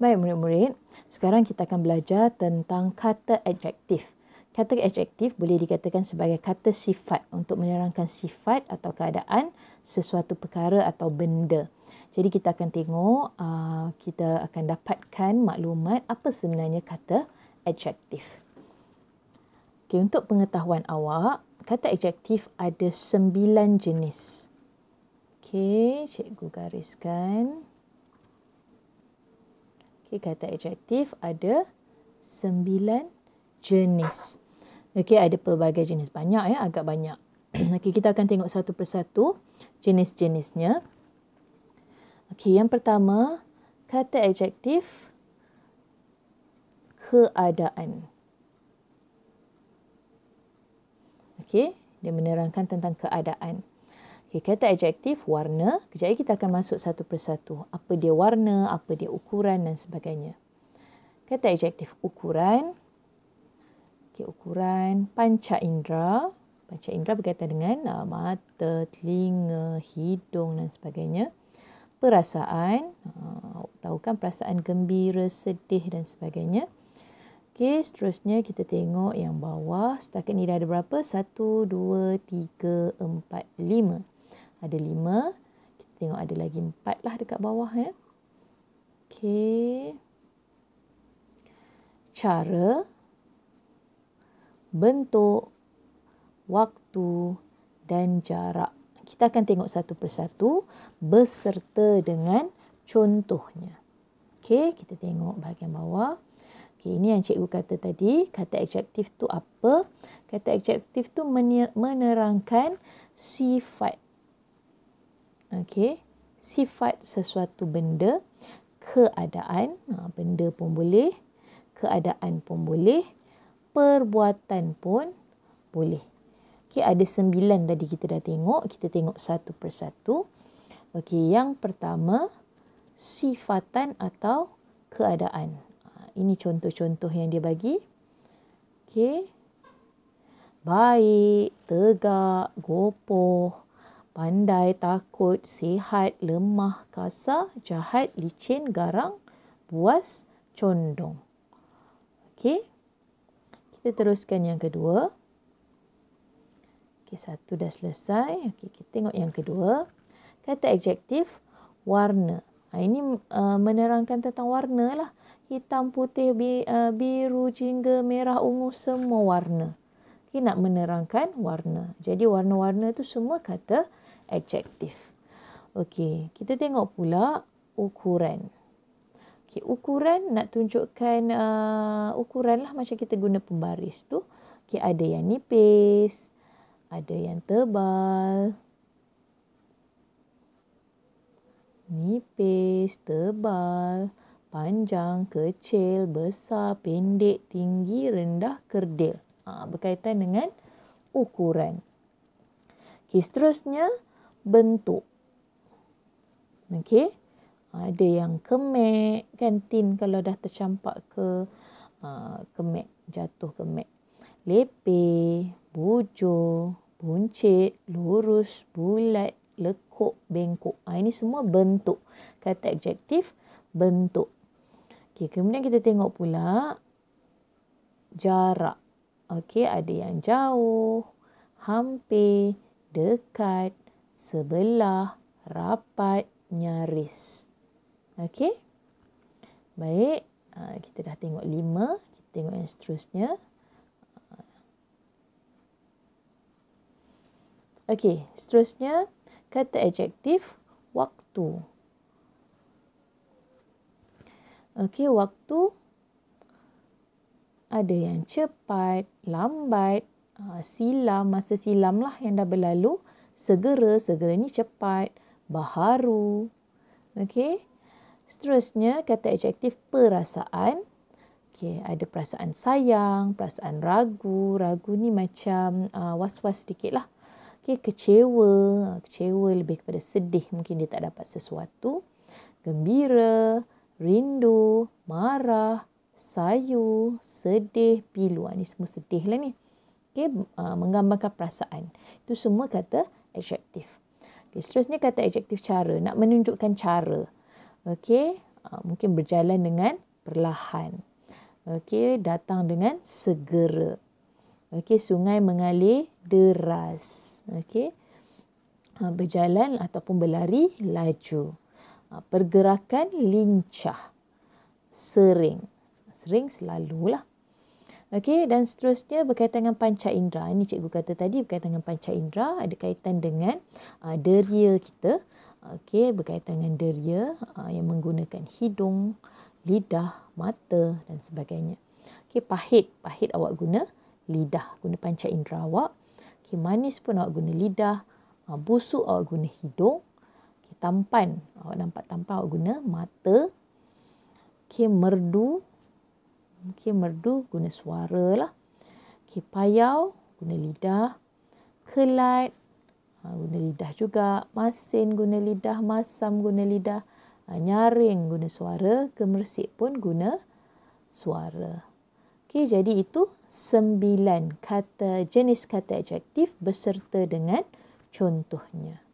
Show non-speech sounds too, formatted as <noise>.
Baik murid-murid, sekarang kita akan belajar tentang kata adjektif. Kata adjektif boleh dikatakan sebagai kata sifat untuk menerangkan sifat atau keadaan sesuatu perkara atau benda. Jadi kita akan tengok, uh, kita akan dapatkan maklumat apa sebenarnya kata adjektif. Okay, untuk pengetahuan awak, kata adjektif ada sembilan jenis. Okay, cikgu gariskan. Okey, kata adjektif ada sembilan jenis. Okay, ada pelbagai jenis. Banyak ya, agak banyak. <clears throat> Okey, kita akan tengok satu persatu jenis-jenisnya. Okay, yang pertama, kata adjektif keadaan. Okay, dia menerangkan tentang keadaan. Okay, kata adjektif warna, kejap kita akan masuk satu persatu. Apa dia warna, apa dia ukuran dan sebagainya. Kata adjektif ukuran. Okay, ukuran panca indera. Panca indera berkaitan dengan uh, mata, telinga, hidung dan sebagainya. Perasaan. Uh, tahu kan perasaan gembira, sedih dan sebagainya. Okay, seterusnya kita tengok yang bawah. Setakat ni dah ada berapa? Satu, dua, tiga, empat, lima. Ada lima. Kita tengok ada lagi empat lah dekat bawah. Ya. Okay. Cara. Bentuk. Waktu. Dan jarak. Kita akan tengok satu persatu. Beserta dengan contohnya. Okay. Kita tengok bahagian bawah. Okay, ini yang cikgu kata tadi, kata adjektif tu apa? Kata adjektif tu menerangkan sifat okey sifat sesuatu benda keadaan ha, benda pun boleh keadaan pun boleh perbuatan pun boleh okey ada sembilan tadi kita dah tengok kita tengok satu persatu okey yang pertama sifatan atau keadaan ha, ini contoh-contoh yang dia bagi okey baik tegak gopoh pandai, takut, sihat, lemah, kasar, jahat, licin, garang, buas, condong. Okey. Kita teruskan yang kedua. Okey, satu dah selesai. Okey, kita tengok yang kedua. Kata adjektif warna. Ha, ini uh, menerangkan tentang warna lah. Hitam, putih, uh, biru, jingga, merah, ungu, semua warna dia nak menerangkan warna. Jadi warna-warna tu semua kata adjektif. Okey, kita tengok pula ukuran. Okey, ukuran nak tunjukkan uh, ukuran macam kita guna pembaris tu. Okey, ada yang nipis, ada yang tebal. Nipis, tebal, panjang, kecil, besar, pendek, tinggi, rendah, kerdil ha, berkaitan dengan ukuran. Okey, seterusnya bentuk. Okey. Ada yang kemek, kan tin kalau dah tercampak ke ha, kemek, jatuh kemek. Lepih, bujur, buncit, lurus, bulat, lekuk, bengkok. Ha, ini semua bentuk. Kata adjektif, bentuk. Okey, kemudian kita tengok pula jarak. Okey, ada yang jauh, hampir, dekat, sebelah, rapat, nyaris. Okey? Baik, ah, kita dah tengok lima. Kita tengok yang seterusnya. Okey, seterusnya kata adjektif waktu. Okey, waktu waktu ada yang cepat, lambat, ah, silam, masa silam lah yang dah berlalu. Segera, segera ni cepat, baharu. Okay. Seterusnya, kata adjektif perasaan. Okay, ada perasaan sayang, perasaan ragu. Ragu ni macam uh, was-was sedikit lah. Okay, kecewa. Kecewa lebih kepada sedih. Mungkin dia tak dapat sesuatu. Gembira, rindu, marah, sayur, sedih, pilu. Ha, semua sedih lah ni. Okay, ah, menggambarkan perasaan. Itu semua kata adjektif. Okay, seterusnya kata adjektif cara. Nak menunjukkan cara. Okay, ah, mungkin berjalan dengan perlahan. Okay, datang dengan segera. Okay, sungai mengalir deras. Okay, berjalan ataupun berlari laju. pergerakan lincah. Sering sering selalu lah. Okey dan seterusnya berkaitan dengan panca indera. Ini cikgu kata tadi berkaitan dengan panca indera ada kaitan dengan uh, deria kita. Okey berkaitan dengan deria uh, yang menggunakan hidung, lidah, mata dan sebagainya. Okey pahit, pahit awak guna lidah, guna panca indera awak. Okey manis pun awak guna lidah, uh, busuk awak guna hidung. Okey tampan, awak nampak tampan awak guna mata. Okey merdu Mungkin merdu guna suara lah. Okay, payau guna lidah. Kelat ha, guna lidah juga. Masin guna lidah. Masam guna lidah. Ha, nyaring guna suara. Gemersik pun guna suara. Okay, jadi itu sembilan kata jenis kata adjektif beserta dengan contohnya.